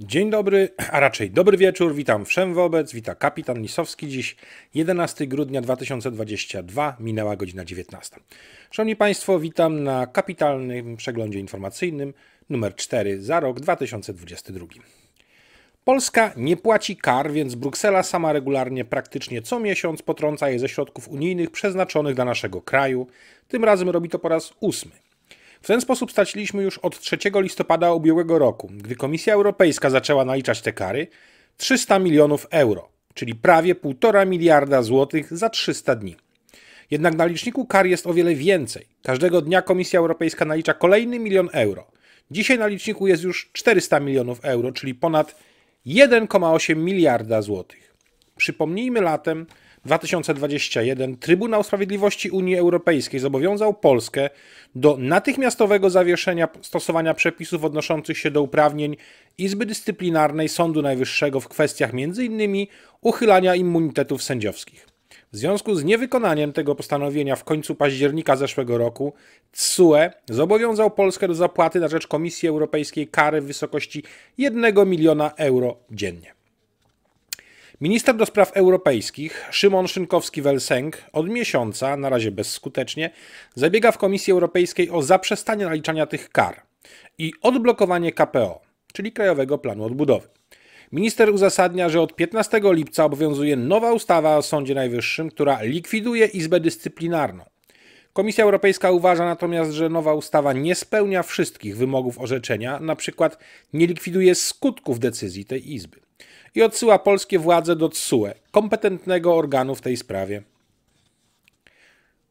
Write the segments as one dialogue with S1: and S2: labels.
S1: Dzień dobry, a raczej dobry wieczór. Witam wszem wobec, wita kapitan Lisowski. Dziś 11 grudnia 2022, minęła godzina 19. Szanowni Państwo, witam na kapitalnym przeglądzie informacyjnym numer 4 za rok 2022. Polska nie płaci kar, więc Bruksela sama regularnie praktycznie co miesiąc potrąca je ze środków unijnych przeznaczonych dla naszego kraju. Tym razem robi to po raz ósmy. W ten sposób straciliśmy już od 3 listopada ubiegłego roku, gdy Komisja Europejska zaczęła naliczać te kary, 300 milionów euro, czyli prawie 1,5 miliarda złotych za 300 dni. Jednak na liczniku kar jest o wiele więcej. Każdego dnia Komisja Europejska nalicza kolejny milion euro. Dzisiaj na liczniku jest już 400 milionów euro, czyli ponad 1,8 miliarda złotych. Przypomnijmy latem, 2021 Trybunał Sprawiedliwości Unii Europejskiej zobowiązał Polskę do natychmiastowego zawieszenia stosowania przepisów odnoszących się do uprawnień Izby Dyscyplinarnej Sądu Najwyższego w kwestiach m.in. uchylania immunitetów sędziowskich. W związku z niewykonaniem tego postanowienia w końcu października zeszłego roku CUE zobowiązał Polskę do zapłaty na rzecz Komisji Europejskiej kary w wysokości 1 miliona euro dziennie. Minister do spraw europejskich Szymon Szynkowski-Welsenk od miesiąca, na razie bezskutecznie, zabiega w Komisji Europejskiej o zaprzestanie naliczania tych kar i odblokowanie KPO, czyli Krajowego Planu Odbudowy. Minister uzasadnia, że od 15 lipca obowiązuje nowa ustawa o Sądzie Najwyższym, która likwiduje Izbę Dyscyplinarną. Komisja Europejska uważa natomiast, że nowa ustawa nie spełnia wszystkich wymogów orzeczenia, na przykład nie likwiduje skutków decyzji tej Izby i odsyła polskie władze do TSUE, kompetentnego organu w tej sprawie.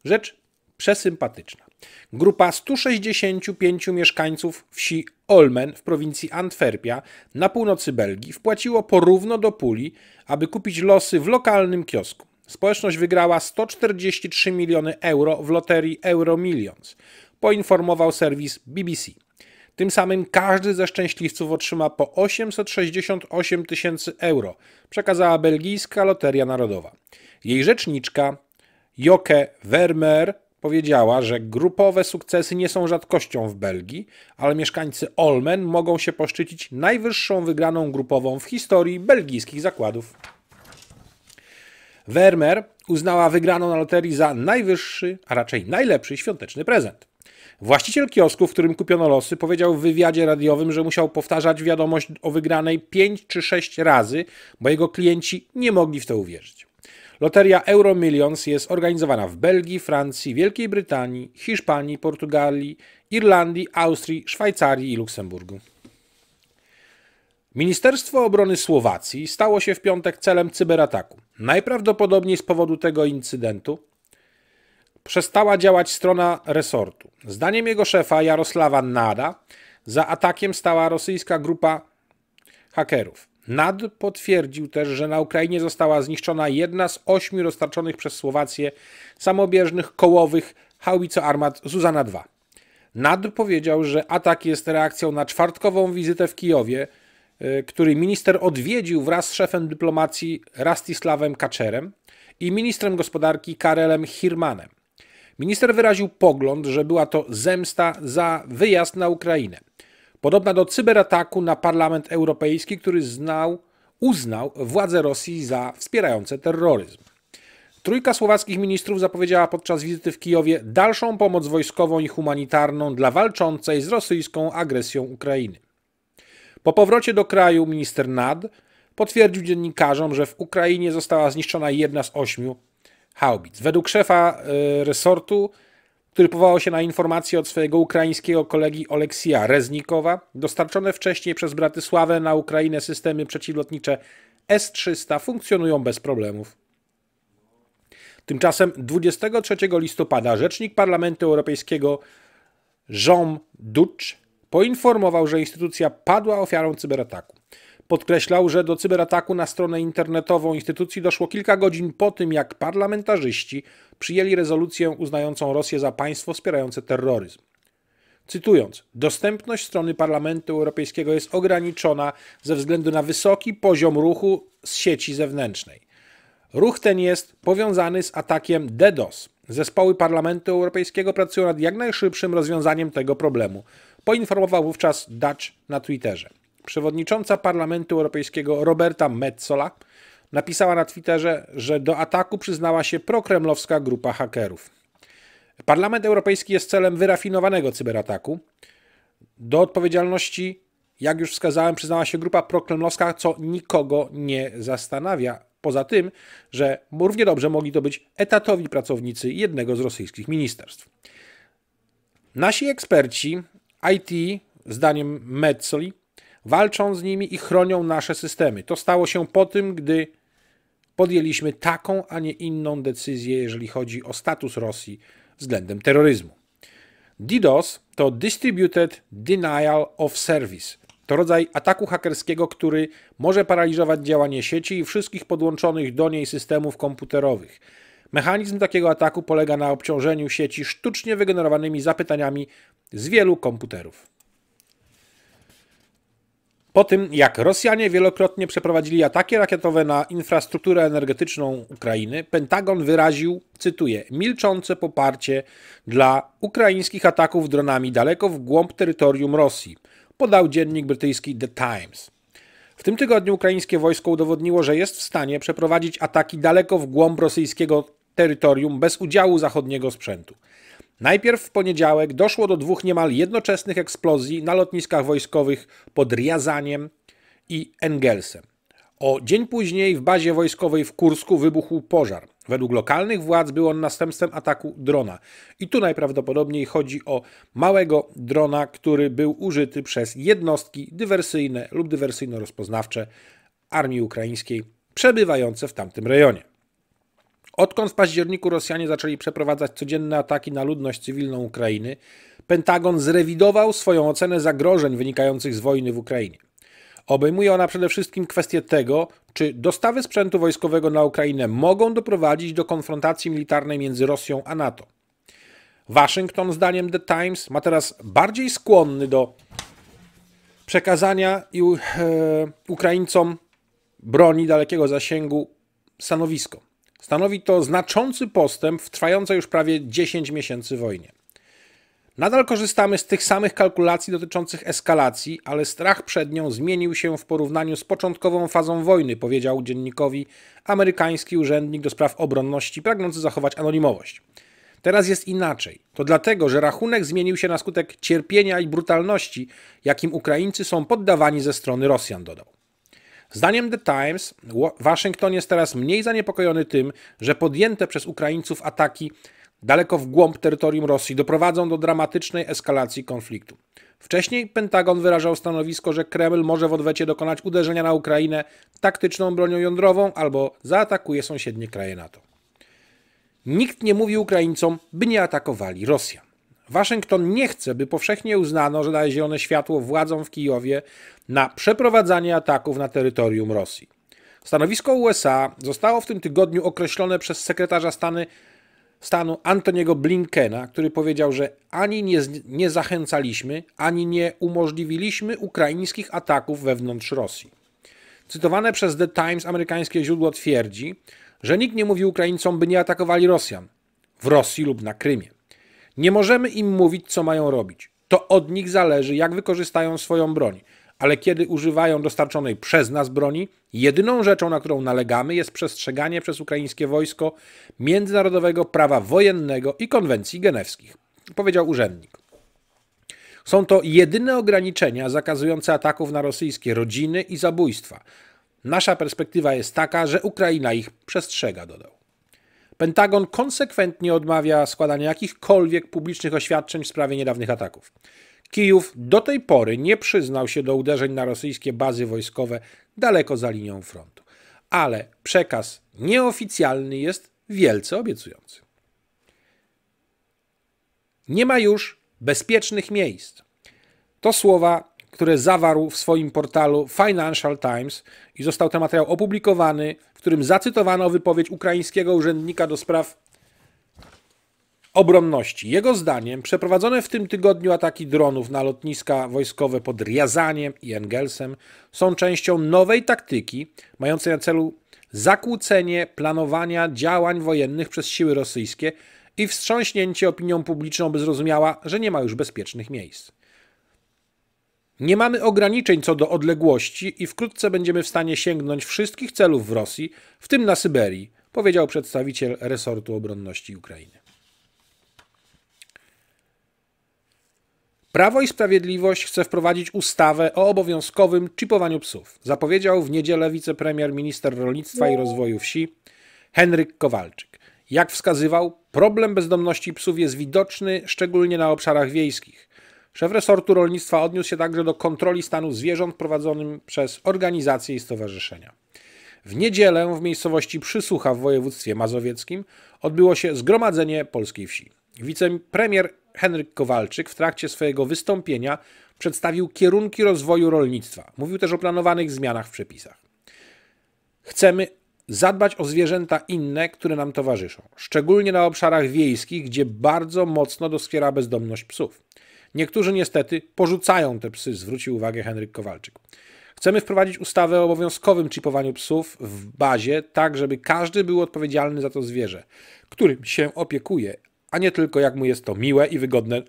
S1: Rzecz przesympatyczna. Grupa 165 mieszkańców wsi Olmen w prowincji Antwerpia na północy Belgii wpłaciło porówno do puli, aby kupić losy w lokalnym kiosku. Społeczność wygrała 143 miliony euro w loterii Euro Millions, poinformował serwis BBC. Tym samym każdy ze szczęśliwców otrzyma po 868 tysięcy euro, przekazała belgijska Loteria Narodowa. Jej rzeczniczka Joke Vermeer powiedziała, że grupowe sukcesy nie są rzadkością w Belgii, ale mieszkańcy Olmen mogą się poszczycić najwyższą wygraną grupową w historii belgijskich zakładów. Vermeer uznała wygraną na loterii za najwyższy, a raczej najlepszy świąteczny prezent. Właściciel kiosku, w którym kupiono losy, powiedział w wywiadzie radiowym, że musiał powtarzać wiadomość o wygranej 5 czy 6 razy, bo jego klienci nie mogli w to uwierzyć. Loteria Euro Millions jest organizowana w Belgii, Francji, Wielkiej Brytanii, Hiszpanii, Portugalii, Irlandii, Austrii, Szwajcarii i Luksemburgu. Ministerstwo Obrony Słowacji stało się w piątek celem cyberataku. Najprawdopodobniej z powodu tego incydentu przestała działać strona resortu. Zdaniem jego szefa Jarosława Nada za atakiem stała rosyjska grupa hakerów. Nad potwierdził też, że na Ukrainie została zniszczona jedna z ośmiu dostarczonych przez Słowację samobieżnych kołowych haubico armat Zuzana II. Nad powiedział, że atak jest reakcją na czwartkową wizytę w Kijowie, y, który minister odwiedził wraz z szefem dyplomacji Rastisławem Kaczerem i ministrem gospodarki Karelem Hirmanem. Minister wyraził pogląd, że była to zemsta za wyjazd na Ukrainę. Podobna do cyberataku na Parlament Europejski, który znał, uznał władze Rosji za wspierające terroryzm. Trójka słowackich ministrów zapowiedziała podczas wizyty w Kijowie dalszą pomoc wojskową i humanitarną dla walczącej z rosyjską agresją Ukrainy. Po powrocie do kraju minister Nad potwierdził dziennikarzom, że w Ukrainie została zniszczona jedna z ośmiu haubic. Według szefa e, resortu, który powołał się na informacje od swojego ukraińskiego kolegi Oleksija Reznikowa, dostarczone wcześniej przez Bratysławę na Ukrainę systemy przeciwlotnicze S-300 funkcjonują bez problemów. Tymczasem 23 listopada rzecznik Parlamentu Europejskiego Jean Dutch poinformował, że instytucja padła ofiarą cyberataku podkreślał, że do cyberataku na stronę internetową instytucji doszło kilka godzin po tym, jak parlamentarzyści przyjęli rezolucję uznającą Rosję za państwo wspierające terroryzm. Cytując, dostępność strony Parlamentu Europejskiego jest ograniczona ze względu na wysoki poziom ruchu z sieci zewnętrznej. Ruch ten jest powiązany z atakiem DDoS. Zespoły Parlamentu Europejskiego pracują nad jak najszybszym rozwiązaniem tego problemu, poinformował wówczas Dutch na Twitterze. Przewodnicząca Parlamentu Europejskiego Roberta Metzola napisała na Twitterze, że do ataku przyznała się prokremlowska grupa hakerów. Parlament Europejski jest celem wyrafinowanego cyberataku. Do odpowiedzialności, jak już wskazałem, przyznała się grupa prokremlowska, co nikogo nie zastanawia. Poza tym, że równie dobrze mogli to być etatowi pracownicy jednego z rosyjskich ministerstw. Nasi eksperci IT, zdaniem Metzoli, walczą z nimi i chronią nasze systemy. To stało się po tym, gdy podjęliśmy taką, a nie inną decyzję, jeżeli chodzi o status Rosji względem terroryzmu. DDoS to Distributed Denial of Service. To rodzaj ataku hakerskiego, który może paraliżować działanie sieci i wszystkich podłączonych do niej systemów komputerowych. Mechanizm takiego ataku polega na obciążeniu sieci sztucznie wygenerowanymi zapytaniami z wielu komputerów. Po tym, jak Rosjanie wielokrotnie przeprowadzili ataki rakietowe na infrastrukturę energetyczną Ukrainy, Pentagon wyraził, cytuję, milczące poparcie dla ukraińskich ataków dronami daleko w głąb terytorium Rosji, podał dziennik brytyjski The Times. W tym tygodniu ukraińskie wojsko udowodniło, że jest w stanie przeprowadzić ataki daleko w głąb rosyjskiego terytorium bez udziału zachodniego sprzętu. Najpierw w poniedziałek doszło do dwóch niemal jednoczesnych eksplozji na lotniskach wojskowych pod Riazaniem i Engelsem. O dzień później w bazie wojskowej w Kursku wybuchł pożar. Według lokalnych władz był on następstwem ataku drona. I tu najprawdopodobniej chodzi o małego drona, który był użyty przez jednostki dywersyjne lub dywersyjno-rozpoznawcze armii ukraińskiej przebywające w tamtym rejonie. Odkąd w październiku Rosjanie zaczęli przeprowadzać codzienne ataki na ludność cywilną Ukrainy, Pentagon zrewidował swoją ocenę zagrożeń wynikających z wojny w Ukrainie. Obejmuje ona przede wszystkim kwestię tego, czy dostawy sprzętu wojskowego na Ukrainę mogą doprowadzić do konfrontacji militarnej między Rosją a NATO. Waszyngton, zdaniem The Times, ma teraz bardziej skłonny do przekazania e, Ukraińcom broni dalekiego zasięgu stanowisko Stanowi to znaczący postęp w trwającej już prawie 10 miesięcy wojnie. Nadal korzystamy z tych samych kalkulacji dotyczących eskalacji, ale strach przed nią zmienił się w porównaniu z początkową fazą wojny, powiedział dziennikowi amerykański urzędnik do spraw obronności pragnący zachować anonimowość. Teraz jest inaczej. To dlatego, że rachunek zmienił się na skutek cierpienia i brutalności, jakim Ukraińcy są poddawani ze strony Rosjan, dodał. Zdaniem The Times, Waszyngton jest teraz mniej zaniepokojony tym, że podjęte przez Ukraińców ataki daleko w głąb terytorium Rosji doprowadzą do dramatycznej eskalacji konfliktu. Wcześniej Pentagon wyrażał stanowisko, że Kreml może w odwecie dokonać uderzenia na Ukrainę taktyczną bronią jądrową albo zaatakuje sąsiednie kraje NATO. Nikt nie mówi Ukraińcom, by nie atakowali Rosjan. Waszyngton nie chce, by powszechnie uznano, że daje zielone światło władzom w Kijowie na przeprowadzanie ataków na terytorium Rosji. Stanowisko USA zostało w tym tygodniu określone przez sekretarza Stany, stanu Antoniego Blinkena, który powiedział, że ani nie, nie zachęcaliśmy, ani nie umożliwiliśmy ukraińskich ataków wewnątrz Rosji. Cytowane przez The Times amerykańskie źródło twierdzi, że nikt nie mówi Ukraińcom, by nie atakowali Rosjan w Rosji lub na Krymie. Nie możemy im mówić, co mają robić. To od nich zależy, jak wykorzystają swoją broń. Ale kiedy używają dostarczonej przez nas broni, jedyną rzeczą, na którą nalegamy, jest przestrzeganie przez ukraińskie wojsko międzynarodowego prawa wojennego i konwencji genewskich, powiedział urzędnik. Są to jedyne ograniczenia zakazujące ataków na rosyjskie rodziny i zabójstwa. Nasza perspektywa jest taka, że Ukraina ich przestrzega, dodał. Pentagon konsekwentnie odmawia składania jakichkolwiek publicznych oświadczeń w sprawie niedawnych ataków. Kijów do tej pory nie przyznał się do uderzeń na rosyjskie bazy wojskowe daleko za linią frontu. Ale przekaz nieoficjalny jest wielce obiecujący. Nie ma już bezpiecznych miejsc. To słowa które zawarł w swoim portalu Financial Times i został ten materiał opublikowany, w którym zacytowano wypowiedź ukraińskiego urzędnika do spraw obronności. Jego zdaniem przeprowadzone w tym tygodniu ataki dronów na lotniska wojskowe pod Riazaniem i Engelsem są częścią nowej taktyki mającej na celu zakłócenie planowania działań wojennych przez siły rosyjskie i wstrząśnięcie opinią publiczną, by zrozumiała, że nie ma już bezpiecznych miejsc. Nie mamy ograniczeń co do odległości i wkrótce będziemy w stanie sięgnąć wszystkich celów w Rosji, w tym na Syberii, powiedział przedstawiciel resortu obronności Ukrainy. Prawo i Sprawiedliwość chce wprowadzić ustawę o obowiązkowym czipowaniu psów, zapowiedział w niedzielę wicepremier minister rolnictwa i rozwoju wsi Henryk Kowalczyk. Jak wskazywał, problem bezdomności psów jest widoczny szczególnie na obszarach wiejskich. Szef resortu rolnictwa odniósł się także do kontroli stanu zwierząt prowadzonym przez organizacje i stowarzyszenia. W niedzielę w miejscowości Przysłucha w województwie mazowieckim odbyło się zgromadzenie polskiej wsi. Wicepremier Henryk Kowalczyk w trakcie swojego wystąpienia przedstawił kierunki rozwoju rolnictwa. Mówił też o planowanych zmianach w przepisach. Chcemy zadbać o zwierzęta inne, które nam towarzyszą, szczególnie na obszarach wiejskich, gdzie bardzo mocno doskwiera bezdomność psów. Niektórzy niestety porzucają te psy, zwrócił uwagę Henryk Kowalczyk. Chcemy wprowadzić ustawę o obowiązkowym chipowaniu psów w bazie, tak żeby każdy był odpowiedzialny za to zwierzę, którym się opiekuje, a nie tylko jak mu jest to miłe i wygodne,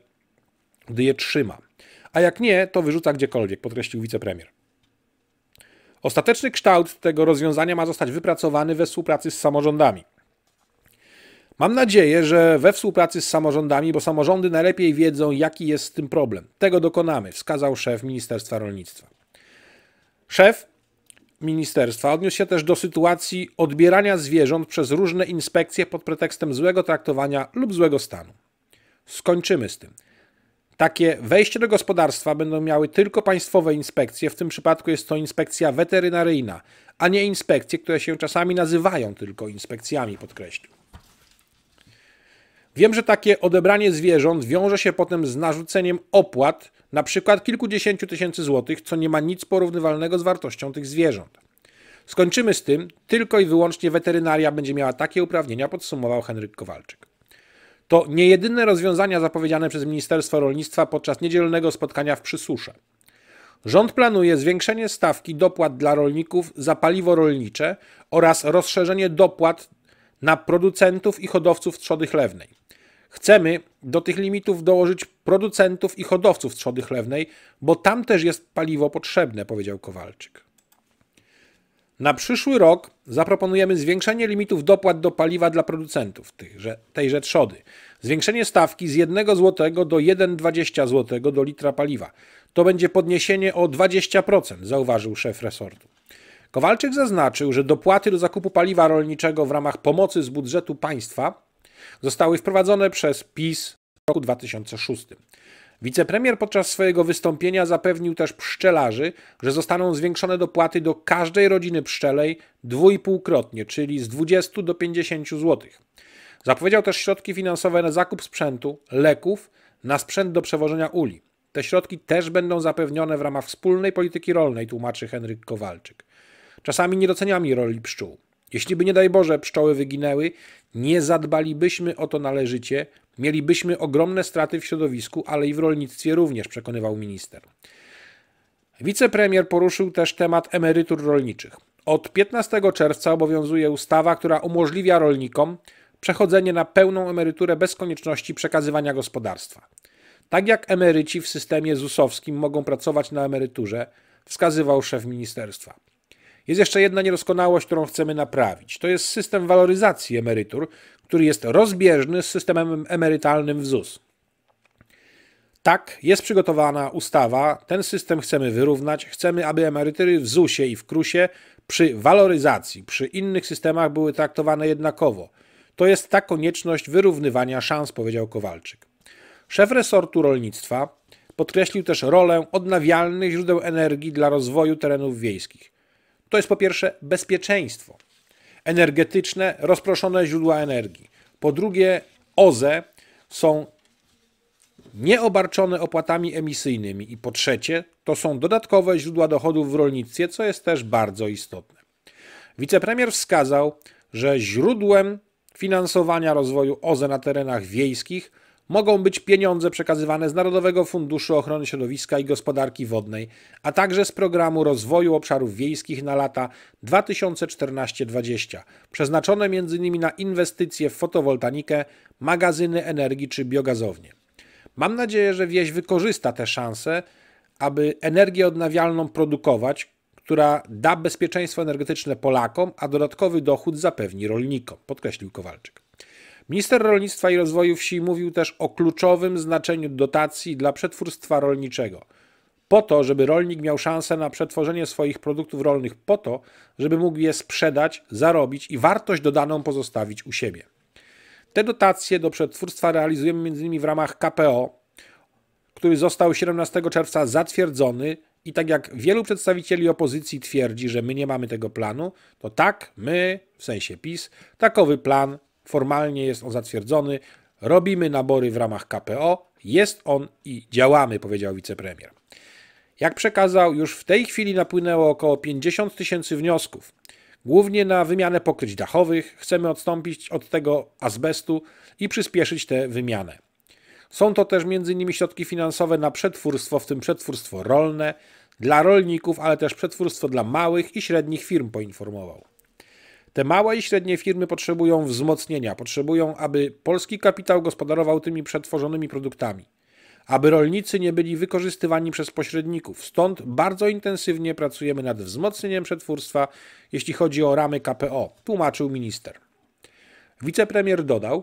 S1: gdy je trzyma. A jak nie, to wyrzuca gdziekolwiek, podkreślił wicepremier. Ostateczny kształt tego rozwiązania ma zostać wypracowany we współpracy z samorządami. Mam nadzieję, że we współpracy z samorządami, bo samorządy najlepiej wiedzą, jaki jest z tym problem. Tego dokonamy, wskazał szef Ministerstwa Rolnictwa. Szef ministerstwa odniósł się też do sytuacji odbierania zwierząt przez różne inspekcje pod pretekstem złego traktowania lub złego stanu. Skończymy z tym. Takie wejście do gospodarstwa będą miały tylko państwowe inspekcje, w tym przypadku jest to inspekcja weterynaryjna, a nie inspekcje, które się czasami nazywają tylko inspekcjami, podkreślił. Wiem, że takie odebranie zwierząt wiąże się potem z narzuceniem opłat, na przykład kilkudziesięciu tysięcy złotych, co nie ma nic porównywalnego z wartością tych zwierząt. Skończymy z tym, tylko i wyłącznie weterynaria będzie miała takie uprawnienia, podsumował Henryk Kowalczyk. To nie jedyne rozwiązania zapowiedziane przez Ministerstwo Rolnictwa podczas niedzielnego spotkania w Przysusze. Rząd planuje zwiększenie stawki dopłat dla rolników za paliwo rolnicze oraz rozszerzenie dopłat na producentów i hodowców trzody chlewnej. Chcemy do tych limitów dołożyć producentów i hodowców trzody chlewnej, bo tam też jest paliwo potrzebne, powiedział Kowalczyk. Na przyszły rok zaproponujemy zwiększenie limitów dopłat do paliwa dla producentów tychże, tejże trzody. Zwiększenie stawki z 1 zł do 1,20 zł do litra paliwa. To będzie podniesienie o 20%, zauważył szef resortu. Kowalczyk zaznaczył, że dopłaty do zakupu paliwa rolniczego w ramach pomocy z budżetu państwa zostały wprowadzone przez PiS w roku 2006. Wicepremier podczas swojego wystąpienia zapewnił też pszczelarzy, że zostaną zwiększone dopłaty do każdej rodziny pszczelej dwójpółkrotnie, czyli z 20 do 50 zł. Zapowiedział też środki finansowe na zakup sprzętu, leków, na sprzęt do przewożenia uli. Te środki też będą zapewnione w ramach wspólnej polityki rolnej, tłumaczy Henryk Kowalczyk. Czasami nie doceniamy roli pszczół. Jeśli by nie daj Boże pszczoły wyginęły, nie zadbalibyśmy o to należycie, mielibyśmy ogromne straty w środowisku, ale i w rolnictwie również, przekonywał minister. Wicepremier poruszył też temat emerytur rolniczych. Od 15 czerwca obowiązuje ustawa, która umożliwia rolnikom przechodzenie na pełną emeryturę bez konieczności przekazywania gospodarstwa. Tak jak emeryci w systemie ZUS-owskim mogą pracować na emeryturze, wskazywał szef ministerstwa. Jest jeszcze jedna niedoskonałość, którą chcemy naprawić. To jest system waloryzacji emerytur, który jest rozbieżny z systemem emerytalnym w ZUS. Tak, jest przygotowana ustawa, ten system chcemy wyrównać. Chcemy, aby emerytury w ZUS-ie i w KRUS-ie przy waloryzacji, przy innych systemach były traktowane jednakowo. To jest ta konieczność wyrównywania szans, powiedział Kowalczyk. Szef resortu rolnictwa podkreślił też rolę odnawialnych źródeł energii dla rozwoju terenów wiejskich. To jest po pierwsze bezpieczeństwo energetyczne, rozproszone źródła energii. Po drugie, OZE są nieobarczone opłatami emisyjnymi. I po trzecie, to są dodatkowe źródła dochodów w rolnictwie, co jest też bardzo istotne. Wicepremier wskazał, że źródłem finansowania rozwoju OZE na terenach wiejskich mogą być pieniądze przekazywane z Narodowego Funduszu Ochrony Środowiska i Gospodarki Wodnej, a także z programu rozwoju obszarów wiejskich na lata 2014-2020, przeznaczone m.in. na inwestycje w fotowoltanikę, magazyny energii czy biogazownie. Mam nadzieję, że wieś wykorzysta te szanse, aby energię odnawialną produkować, która da bezpieczeństwo energetyczne Polakom, a dodatkowy dochód zapewni rolnikom, podkreślił Kowalczyk. Minister Rolnictwa i Rozwoju Wsi mówił też o kluczowym znaczeniu dotacji dla przetwórstwa rolniczego. Po to, żeby rolnik miał szansę na przetworzenie swoich produktów rolnych, po to, żeby mógł je sprzedać, zarobić i wartość dodaną pozostawić u siebie. Te dotacje do przetwórstwa realizujemy m.in. w ramach KPO, który został 17 czerwca zatwierdzony i tak jak wielu przedstawicieli opozycji twierdzi, że my nie mamy tego planu, to tak, my, w sensie PiS, takowy plan formalnie jest on zatwierdzony, robimy nabory w ramach KPO, jest on i działamy, powiedział wicepremier. Jak przekazał, już w tej chwili napłynęło około 50 tysięcy wniosków, głównie na wymianę pokryć dachowych. Chcemy odstąpić od tego azbestu i przyspieszyć tę wymianę. Są to też m.in. środki finansowe na przetwórstwo, w tym przetwórstwo rolne, dla rolników, ale też przetwórstwo dla małych i średnich firm, poinformował. Te małe i średnie firmy potrzebują wzmocnienia, potrzebują, aby polski kapitał gospodarował tymi przetworzonymi produktami, aby rolnicy nie byli wykorzystywani przez pośredników. Stąd bardzo intensywnie pracujemy nad wzmocnieniem przetwórstwa, jeśli chodzi o ramy KPO, tłumaczył minister. Wicepremier dodał,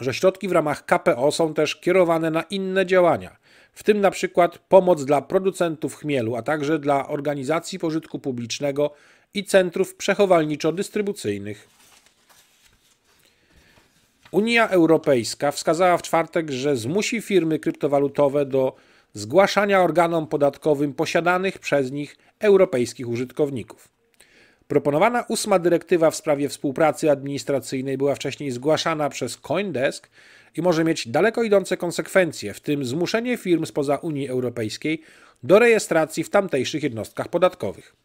S1: że środki w ramach KPO są też kierowane na inne działania, w tym na przykład pomoc dla producentów chmielu, a także dla organizacji pożytku publicznego i centrów przechowalniczo-dystrybucyjnych. Unia Europejska wskazała w czwartek, że zmusi firmy kryptowalutowe do zgłaszania organom podatkowym posiadanych przez nich europejskich użytkowników. Proponowana ósma dyrektywa w sprawie współpracy administracyjnej była wcześniej zgłaszana przez Coindesk i może mieć daleko idące konsekwencje, w tym zmuszenie firm spoza Unii Europejskiej do rejestracji w tamtejszych jednostkach podatkowych.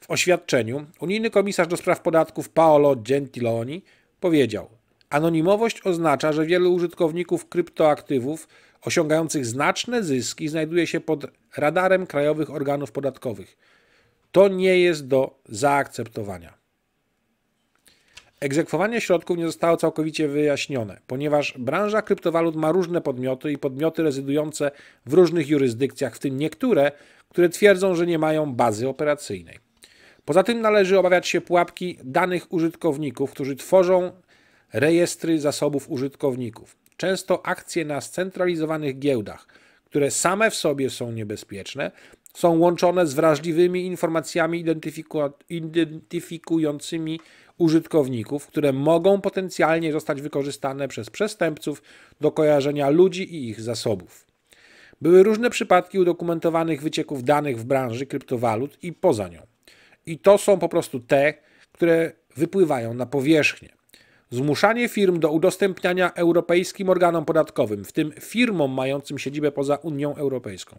S1: W oświadczeniu unijny komisarz do spraw podatków Paolo Gentiloni powiedział: Anonimowość oznacza, że wielu użytkowników kryptoaktywów osiągających znaczne zyski znajduje się pod radarem krajowych organów podatkowych. To nie jest do zaakceptowania. Egzekwowanie środków nie zostało całkowicie wyjaśnione, ponieważ branża kryptowalut ma różne podmioty i podmioty rezydujące w różnych jurysdykcjach, w tym niektóre, które twierdzą, że nie mają bazy operacyjnej. Poza tym należy obawiać się pułapki danych użytkowników, którzy tworzą rejestry zasobów użytkowników. Często akcje na scentralizowanych giełdach, które same w sobie są niebezpieczne, są łączone z wrażliwymi informacjami identyfiku identyfikującymi użytkowników, które mogą potencjalnie zostać wykorzystane przez przestępców do kojarzenia ludzi i ich zasobów. Były różne przypadki udokumentowanych wycieków danych w branży kryptowalut i poza nią. I to są po prostu te, które wypływają na powierzchnię. Zmuszanie firm do udostępniania europejskim organom podatkowym, w tym firmom mającym siedzibę poza Unią Europejską.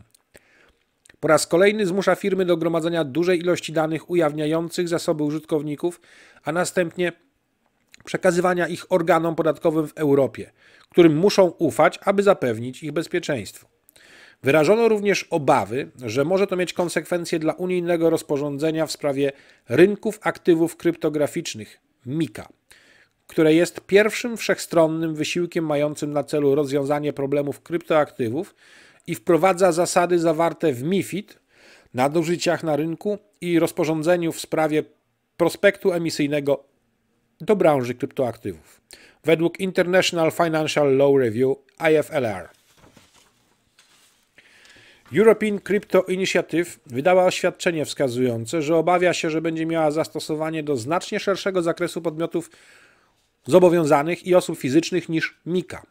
S1: Po raz kolejny zmusza firmy do gromadzenia dużej ilości danych ujawniających zasoby użytkowników, a następnie przekazywania ich organom podatkowym w Europie, którym muszą ufać, aby zapewnić ich bezpieczeństwo. Wyrażono również obawy, że może to mieć konsekwencje dla unijnego rozporządzenia w sprawie rynków aktywów kryptograficznych MIKA, które jest pierwszym wszechstronnym wysiłkiem mającym na celu rozwiązanie problemów kryptoaktywów i wprowadza zasady zawarte w MIFID, nadużyciach na rynku i rozporządzeniu w sprawie prospektu emisyjnego do branży kryptoaktywów według International Financial Law Review IFLR. European Crypto Initiative wydała oświadczenie wskazujące, że obawia się, że będzie miała zastosowanie do znacznie szerszego zakresu podmiotów zobowiązanych i osób fizycznych niż MIKA.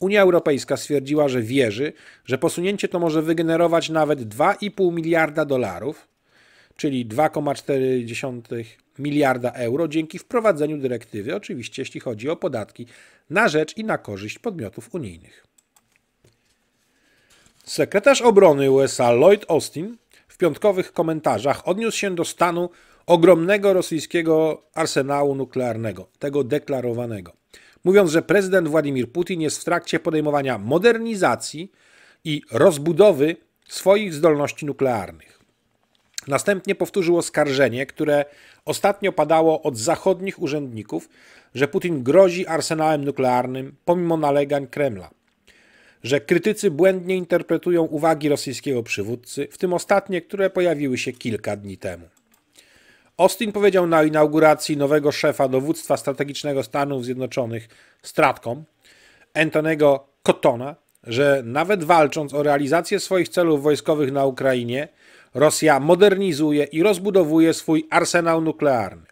S1: Unia Europejska stwierdziła, że wierzy, że posunięcie to może wygenerować nawet 2,5 miliarda dolarów, czyli 2,4 miliarda euro dzięki wprowadzeniu dyrektywy, oczywiście jeśli chodzi o podatki, na rzecz i na korzyść podmiotów unijnych. Sekretarz obrony USA Lloyd Austin w piątkowych komentarzach odniósł się do stanu ogromnego rosyjskiego arsenału nuklearnego, tego deklarowanego, mówiąc, że prezydent Władimir Putin jest w trakcie podejmowania modernizacji i rozbudowy swoich zdolności nuklearnych. Następnie powtórzył oskarżenie, które ostatnio padało od zachodnich urzędników, że Putin grozi arsenałem nuklearnym pomimo nalegań Kremla że krytycy błędnie interpretują uwagi rosyjskiego przywódcy, w tym ostatnie, które pojawiły się kilka dni temu. Austin powiedział na inauguracji nowego szefa dowództwa strategicznego Stanów Zjednoczonych Stratcom, Antonego Cottona, że nawet walcząc o realizację swoich celów wojskowych na Ukrainie, Rosja modernizuje i rozbudowuje swój arsenał nuklearny.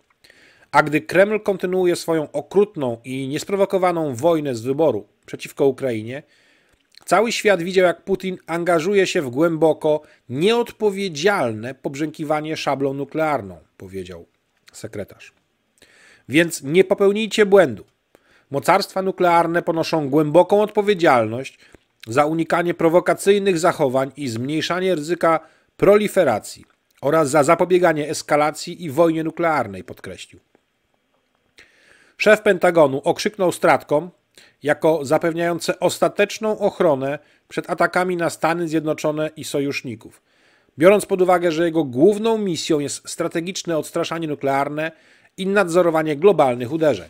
S1: A gdy Kreml kontynuuje swoją okrutną i niesprowokowaną wojnę z wyboru przeciwko Ukrainie, Cały świat widział, jak Putin angażuje się w głęboko nieodpowiedzialne pobrzękiwanie szablą nuklearną, powiedział sekretarz. Więc nie popełnijcie błędu. Mocarstwa nuklearne ponoszą głęboką odpowiedzialność za unikanie prowokacyjnych zachowań i zmniejszanie ryzyka proliferacji oraz za zapobieganie eskalacji i wojnie nuklearnej, podkreślił. Szef Pentagonu okrzyknął stratkom, jako zapewniające ostateczną ochronę przed atakami na Stany Zjednoczone i sojuszników. Biorąc pod uwagę, że jego główną misją jest strategiczne odstraszanie nuklearne i nadzorowanie globalnych uderzeń.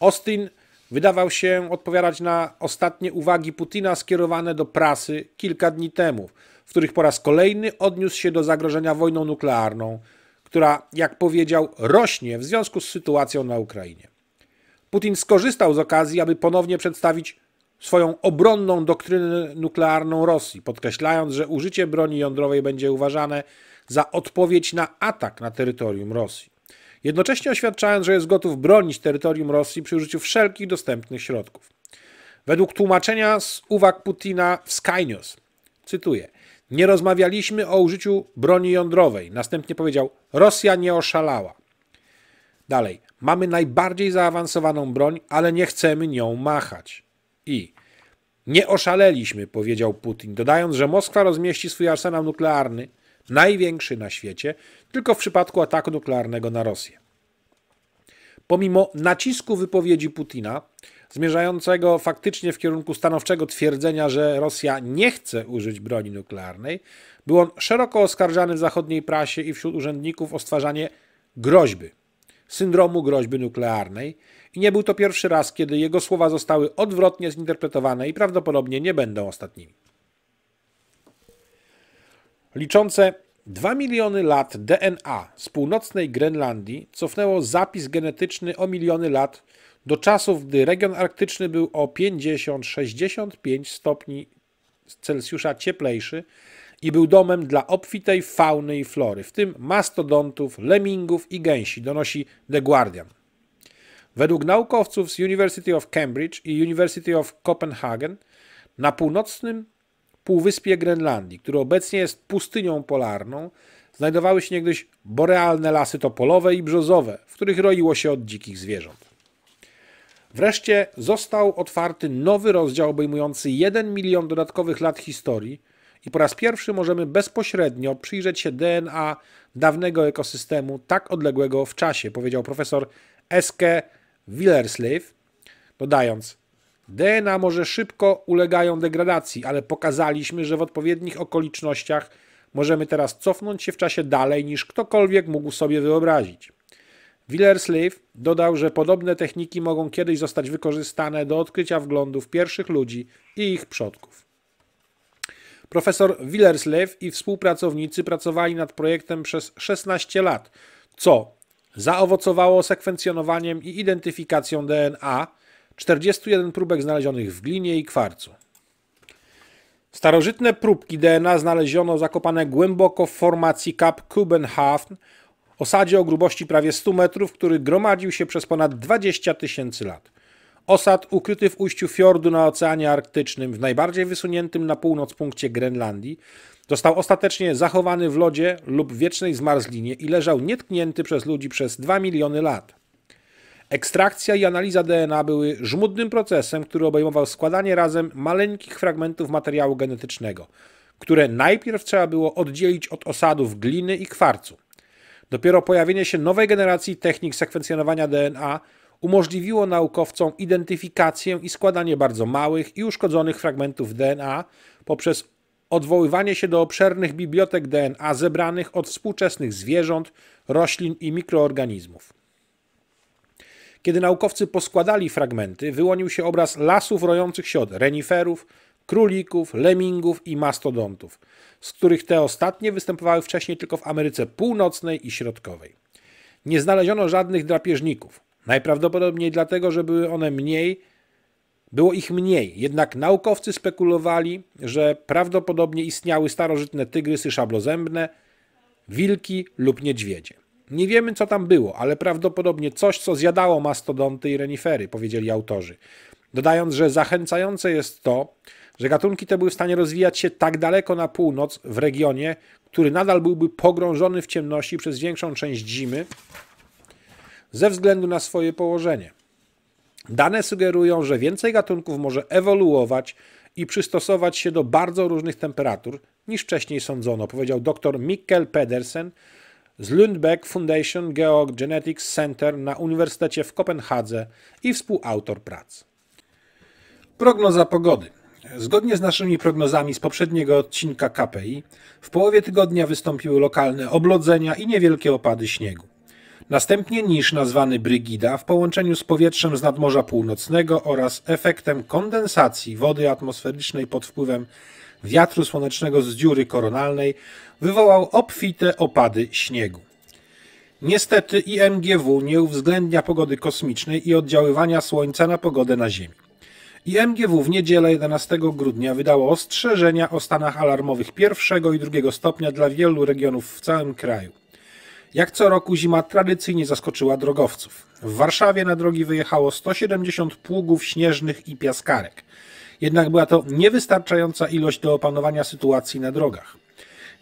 S1: Austin wydawał się odpowiadać na ostatnie uwagi Putina skierowane do prasy kilka dni temu, w których po raz kolejny odniósł się do zagrożenia wojną nuklearną, która, jak powiedział, rośnie w związku z sytuacją na Ukrainie. Putin skorzystał z okazji, aby ponownie przedstawić swoją obronną doktrynę nuklearną Rosji, podkreślając, że użycie broni jądrowej będzie uważane za odpowiedź na atak na terytorium Rosji. Jednocześnie oświadczając, że jest gotów bronić terytorium Rosji przy użyciu wszelkich dostępnych środków. Według tłumaczenia z uwag Putina w Sky News, cytuję, nie rozmawialiśmy o użyciu broni jądrowej. Następnie powiedział, Rosja nie oszalała. Dalej, mamy najbardziej zaawansowaną broń, ale nie chcemy nią machać. I nie oszaleliśmy, powiedział Putin, dodając, że Moskwa rozmieści swój arsenał nuklearny, największy na świecie, tylko w przypadku ataku nuklearnego na Rosję. Pomimo nacisku wypowiedzi Putina, zmierzającego faktycznie w kierunku stanowczego twierdzenia, że Rosja nie chce użyć broni nuklearnej, był on szeroko oskarżany w zachodniej prasie i wśród urzędników o stwarzanie groźby syndromu groźby nuklearnej i nie był to pierwszy raz, kiedy jego słowa zostały odwrotnie zinterpretowane i prawdopodobnie nie będą ostatnimi. Liczące 2 miliony lat DNA z północnej Grenlandii cofnęło zapis genetyczny o miliony lat do czasów, gdy region arktyczny był o 50-65 stopni Celsjusza cieplejszy i był domem dla obfitej fauny i flory, w tym mastodontów, lemingów i gęsi, donosi The Guardian. Według naukowców z University of Cambridge i University of Copenhagen na północnym półwyspie Grenlandii, który obecnie jest pustynią polarną, znajdowały się niegdyś borealne lasy topolowe i brzozowe, w których roiło się od dzikich zwierząt. Wreszcie został otwarty nowy rozdział obejmujący 1 milion dodatkowych lat historii, i po raz pierwszy możemy bezpośrednio przyjrzeć się DNA dawnego ekosystemu tak odległego w czasie, powiedział profesor Eske Willerslev, dodając DNA może szybko ulegają degradacji, ale pokazaliśmy, że w odpowiednich okolicznościach możemy teraz cofnąć się w czasie dalej niż ktokolwiek mógł sobie wyobrazić. Willerslev dodał, że podobne techniki mogą kiedyś zostać wykorzystane do odkrycia wglądów pierwszych ludzi i ich przodków. Profesor Willerslew i współpracownicy pracowali nad projektem przez 16 lat, co zaowocowało sekwencjonowaniem i identyfikacją DNA 41 próbek znalezionych w glinie i kwarcu. Starożytne próbki DNA znaleziono zakopane głęboko w formacji Kap Kubenhafn, osadzie o grubości prawie 100 metrów, który gromadził się przez ponad 20 tysięcy lat. Osad ukryty w ujściu fiordu na Oceanie Arktycznym, w najbardziej wysuniętym na północ punkcie Grenlandii, został ostatecznie zachowany w lodzie lub wiecznej zmarzlinie i leżał nietknięty przez ludzi przez 2 miliony lat. Ekstrakcja i analiza DNA były żmudnym procesem, który obejmował składanie razem maleńkich fragmentów materiału genetycznego, które najpierw trzeba było oddzielić od osadów gliny i kwarcu. Dopiero pojawienie się nowej generacji technik sekwencjonowania DNA umożliwiło naukowcom identyfikację i składanie bardzo małych i uszkodzonych fragmentów DNA poprzez odwoływanie się do obszernych bibliotek DNA zebranych od współczesnych zwierząt, roślin i mikroorganizmów. Kiedy naukowcy poskładali fragmenty, wyłonił się obraz lasów rojących się od reniferów, królików, lemingów i mastodontów, z których te ostatnie występowały wcześniej tylko w Ameryce Północnej i Środkowej. Nie znaleziono żadnych drapieżników. Najprawdopodobniej dlatego, że były one mniej, było ich mniej. Jednak naukowcy spekulowali, że prawdopodobnie istniały starożytne tygrysy szablozębne, wilki lub niedźwiedzie. Nie wiemy, co tam było, ale prawdopodobnie coś, co zjadało mastodonty i renifery, powiedzieli autorzy. Dodając, że zachęcające jest to, że gatunki te były w stanie rozwijać się tak daleko na północ, w regionie, który nadal byłby pogrążony w ciemności przez większą część zimy, ze względu na swoje położenie. Dane sugerują, że więcej gatunków może ewoluować i przystosować się do bardzo różnych temperatur niż wcześniej sądzono, powiedział dr Mikkel Pedersen z Lundbeck Foundation Geogenetics Center na Uniwersytecie w Kopenhadze i współautor prac. Prognoza pogody. Zgodnie z naszymi prognozami z poprzedniego odcinka KPI, w połowie tygodnia wystąpiły lokalne oblodzenia i niewielkie opady śniegu. Następnie niż nazwany Brygida w połączeniu z powietrzem z nadmorza północnego oraz efektem kondensacji wody atmosferycznej pod wpływem wiatru słonecznego z dziury koronalnej wywołał obfite opady śniegu. Niestety IMGW nie uwzględnia pogody kosmicznej i oddziaływania Słońca na pogodę na Ziemi. IMGW w niedzielę 11 grudnia wydało ostrzeżenia o stanach alarmowych pierwszego i drugiego stopnia dla wielu regionów w całym kraju. Jak co roku zima tradycyjnie zaskoczyła drogowców. W Warszawie na drogi wyjechało 170 pługów śnieżnych i piaskarek. Jednak była to niewystarczająca ilość do opanowania sytuacji na drogach.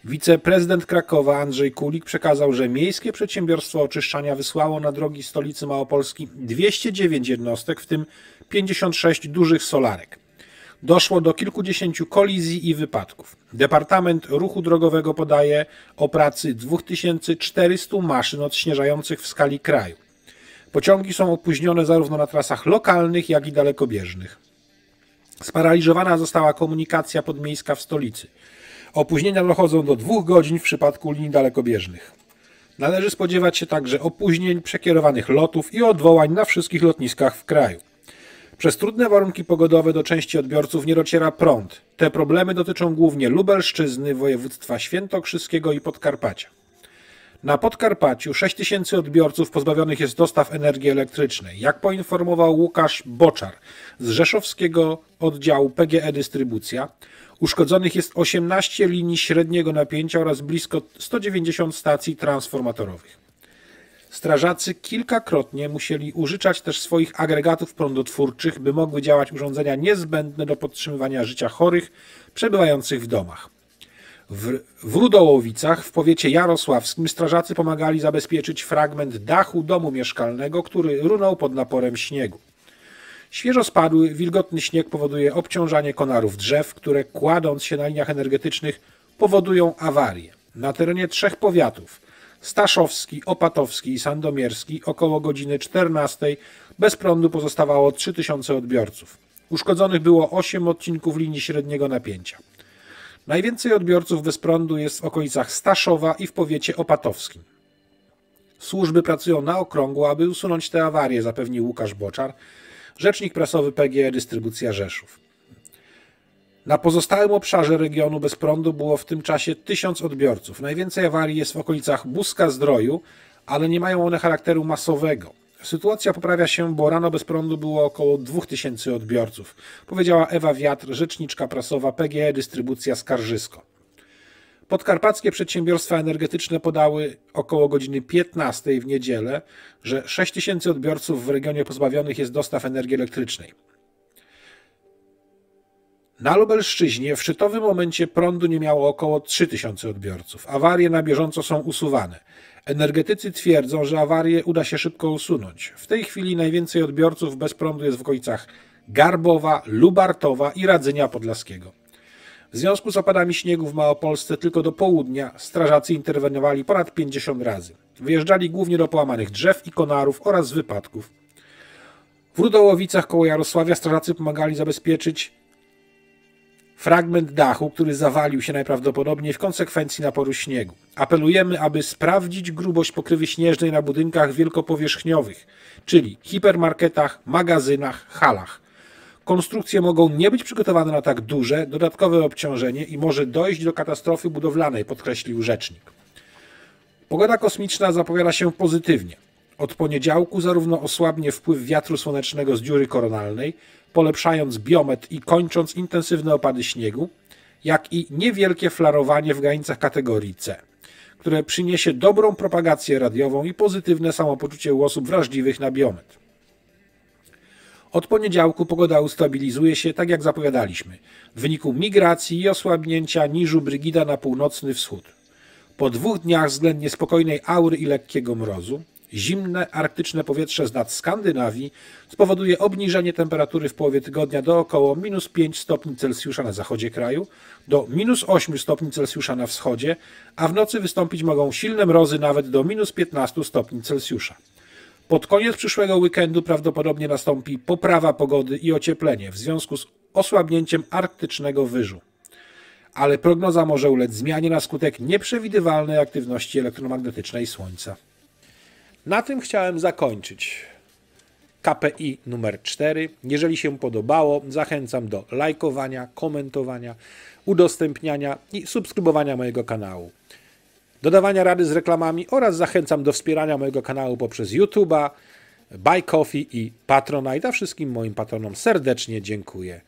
S1: Wiceprezydent Krakowa Andrzej Kulik przekazał, że Miejskie Przedsiębiorstwo Oczyszczania wysłało na drogi stolicy Małopolski 209 jednostek, w tym 56 dużych solarek doszło do kilkudziesięciu kolizji i wypadków. Departament Ruchu Drogowego podaje o pracy 2400 maszyn odśnieżających w skali kraju. Pociągi są opóźnione zarówno na trasach lokalnych, jak i dalekobieżnych. Sparaliżowana została komunikacja podmiejska w stolicy. Opóźnienia dochodzą do dwóch godzin w przypadku linii dalekobieżnych. Należy spodziewać się także opóźnień, przekierowanych lotów i odwołań na wszystkich lotniskach w kraju. Przez trudne warunki pogodowe do części odbiorców nie dociera prąd. Te problemy dotyczą głównie Lubelszczyzny, województwa świętokrzyskiego i Podkarpacia. Na Podkarpaciu 6 tysięcy odbiorców pozbawionych jest dostaw energii elektrycznej, jak poinformował Łukasz Boczar z rzeszowskiego oddziału PGE Dystrybucja. Uszkodzonych jest 18 linii średniego napięcia oraz blisko 190 stacji transformatorowych. Strażacy kilkakrotnie musieli użyczać też swoich agregatów prądotwórczych, by mogły działać urządzenia niezbędne do podtrzymywania życia chorych przebywających w domach. W, w Rudołowicach w powiecie jarosławskim strażacy pomagali zabezpieczyć fragment dachu domu mieszkalnego, który runął pod naporem śniegu. Świeżo spadły, wilgotny śnieg powoduje obciążanie konarów drzew, które kładąc się na liniach energetycznych powodują awarie. Na terenie trzech powiatów Staszowski, Opatowski i Sandomierski około godziny 14 bez prądu pozostawało 3000 odbiorców. Uszkodzonych było 8 odcinków linii średniego napięcia. Najwięcej odbiorców bez prądu jest w okolicach Staszowa i w powiecie opatowskim. Służby pracują na okrągło, aby usunąć te awarie, zapewnił Łukasz Boczar, rzecznik prasowy PGE Dystrybucja Rzeszów. Na pozostałym obszarze regionu bez prądu było w tym czasie 1000 odbiorców. Najwięcej awarii jest w okolicach Buska Zdroju, ale nie mają one charakteru masowego. Sytuacja poprawia się, bo rano bez prądu było około 2000 odbiorców, powiedziała Ewa Wiatr, rzeczniczka prasowa PGE Dystrybucja Skarżysko. Podkarpackie przedsiębiorstwa energetyczne podały około godziny 15 w niedzielę, że 6000 odbiorców w regionie pozbawionych jest dostaw energii elektrycznej. Na Lubelszczyźnie w szczytowym momencie prądu nie miało około 3000 odbiorców. Awarie na bieżąco są usuwane. Energetycy twierdzą, że awarie uda się szybko usunąć. W tej chwili najwięcej odbiorców bez prądu jest w okolicach Garbowa, Lubartowa i Radzenia Podlaskiego. W związku z opadami śniegu w Małopolsce tylko do południa strażacy interweniowali ponad 50 razy. Wyjeżdżali głównie do połamanych drzew i konarów oraz wypadków. W Rudołowicach koło Jarosławia strażacy pomagali zabezpieczyć fragment dachu, który zawalił się najprawdopodobniej w konsekwencji naporu śniegu. Apelujemy, aby sprawdzić grubość pokrywy śnieżnej na budynkach wielkopowierzchniowych, czyli hipermarketach, magazynach, halach. Konstrukcje mogą nie być przygotowane na tak duże, dodatkowe obciążenie i może dojść do katastrofy budowlanej, podkreślił rzecznik. Pogoda kosmiczna zapowiada się pozytywnie. Od poniedziałku zarówno osłabnie wpływ wiatru słonecznego z dziury koronalnej, polepszając biomet i kończąc intensywne opady śniegu, jak i niewielkie flarowanie w granicach kategorii C, które przyniesie dobrą propagację radiową i pozytywne samopoczucie u osób wrażliwych na biometr. Od poniedziałku pogoda ustabilizuje się tak jak zapowiadaliśmy, w wyniku migracji i osłabnięcia niżu Brygida na północny wschód. Po dwóch dniach względnie spokojnej aury i lekkiego mrozu, Zimne arktyczne powietrze z nad Skandynawii spowoduje obniżenie temperatury w połowie tygodnia do około minus 5 stopni Celsjusza na zachodzie kraju, do minus 8 stopni Celsjusza na wschodzie, a w nocy wystąpić mogą silne mrozy nawet do minus 15 stopni Celsjusza. Pod koniec przyszłego weekendu prawdopodobnie nastąpi poprawa pogody i ocieplenie w związku z osłabnięciem arktycznego wyżu. Ale prognoza może ulec zmianie na skutek nieprzewidywalnej aktywności elektromagnetycznej Słońca. Na tym chciałem zakończyć. KPI numer 4. Jeżeli się podobało, zachęcam do lajkowania, komentowania, udostępniania i subskrybowania mojego kanału. Dodawania rady z reklamami oraz zachęcam do wspierania mojego kanału poprzez YouTube'a, Buy Coffee i Patronite. A wszystkim moim patronom serdecznie dziękuję.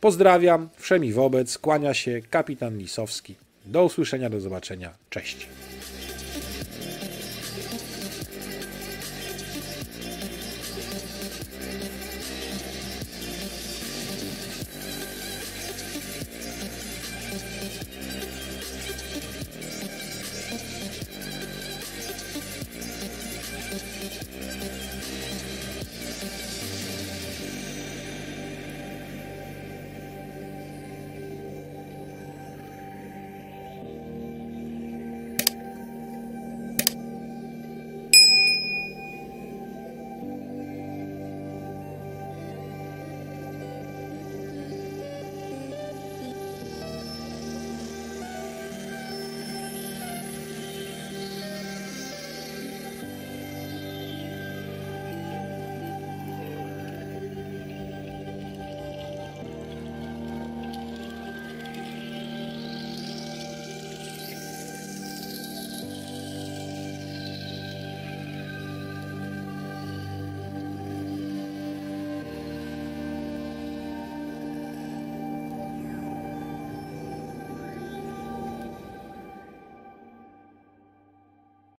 S1: Pozdrawiam, wszemi wobec, kłania się kapitan Lisowski. Do usłyszenia, do zobaczenia, cześć.